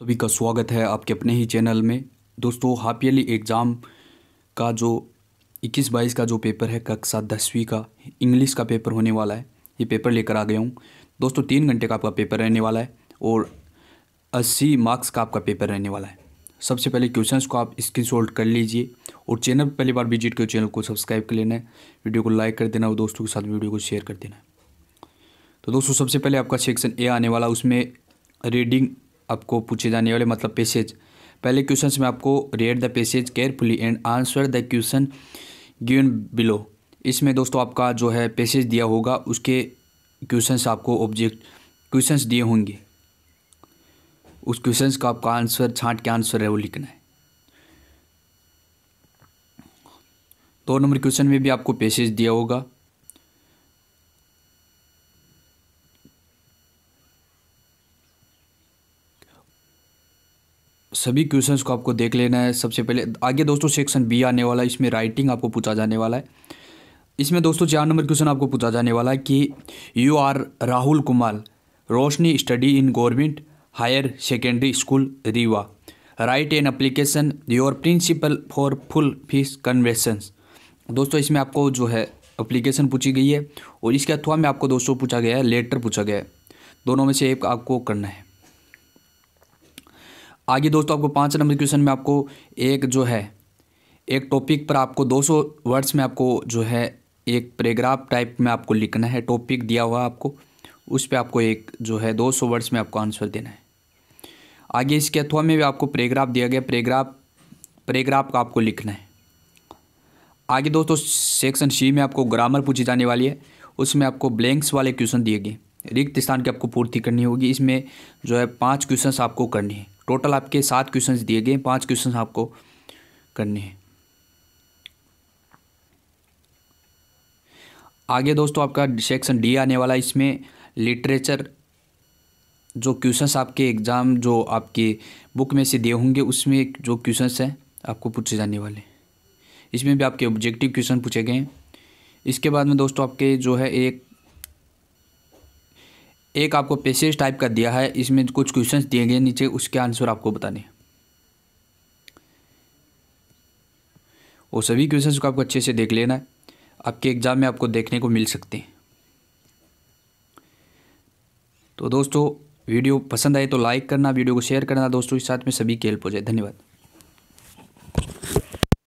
सभी का स्वागत है आपके अपने ही चैनल में दोस्तों हाफ ईयरली एग्ज़ाम का जो इक्कीस बाईस का जो पेपर है कक्षा दसवीं का इंग्लिश का पेपर होने वाला है ये पेपर लेकर आ गया हूँ दोस्तों तीन घंटे का आपका पेपर रहने वाला है और अस्सी मार्क्स का आपका पेपर रहने वाला है सबसे पहले क्वेश्चंस को आप स्क्रीन कर लीजिए और चैनल पर पहली बार विजिट कर चैनल को सब्सक्राइब कर लेना है वीडियो को लाइक कर देना और दोस्तों के साथ वीडियो को शेयर कर देना तो दोस्तों सबसे पहले आपका सेक्शन ए आने वाला उसमें रीडिंग आपको पूछे जाने वाले मतलब पेसेज पहले क्वेश्चन में आपको read the passage carefully and answer the question given below इसमें दोस्तों आपका जो है पेसेज दिया होगा उसके क्वेश्चंस आपको ऑब्जेक्ट क्वेश्चंस दिए होंगे उस क्वेश्चंस का आपका आंसर छांट के आंसर है वो लिखना है दो नंबर क्वेश्चन में भी आपको पेसेज दिया होगा सभी क्वेश्चंस को आपको देख लेना है सबसे पहले आगे दोस्तों सेक्शन बी आने वाला है इसमें राइटिंग आपको पूछा जाने वाला है इसमें दोस्तों चार नंबर क्वेश्चन आपको पूछा जाने वाला है कि you are Rahul Kumar Roshni study in government higher secondary school Rewa write an application your principal for full fees concessions दोस्तों इसमें आपको जो है अप्लीकेशन पूछी गई है और इसके अथवा में आपको दोस्तों पूछा गया है लेटर पूछा गया है दोनों में से एक आपको करना है आगे दोस्तों आपको पाँच नंबर क्वेश्चन में आपको एक जो है एक टॉपिक पर आपको 200 वर्ड्स में आपको जो है एक पैराग्राफ टाइप में आपको लिखना है टॉपिक दिया हुआ आपको उस पर आपको एक जो है 200 वर्ड्स में आपको आंसर देना है आगे इसके अथवा में भी आपको पैराग्राफ दिया गया पैराग्राफ पैराग्राफ का आपको लिखना है आगे दोस्तों सेक्शन सी में आपको ग्रामर पूछी जाने वाली है उसमें आपको ब्लैंक्स वाले क्वेश्चन दिए गए रिक्त स्थान की आपको पूर्ति करनी होगी इसमें जो है पाँच क्वेश्चन आपको करनी है टोटल आपके सात क्वेश्चन दिए गए पाँच क्वेश्चन आपको करने हैं आगे दोस्तों आपका सेक्शन डी आने वाला इसमें लिटरेचर जो क्वेश्चंस आपके एग्ज़ाम जो आपके बुक में से दिए होंगे उसमें जो क्वेश्चंस हैं आपको पूछे जाने वाले इसमें भी आपके ऑब्जेक्टिव क्वेश्चन पूछे गए हैं इसके बाद में दोस्तों आपके जो है एक एक आपको पेसेज टाइप का दिया है इसमें कुछ क्वेश्चंस दिए गए नीचे उसके आंसर आपको बताने वो सभी क्वेश्चंस को आपको अच्छे से देख लेना है आपके एग्ज़ाम में आपको देखने को मिल सकते हैं तो दोस्तों वीडियो पसंद आए तो लाइक करना वीडियो को शेयर करना दोस्तों के साथ में सभी की हेल्प हो जाए धन्यवाद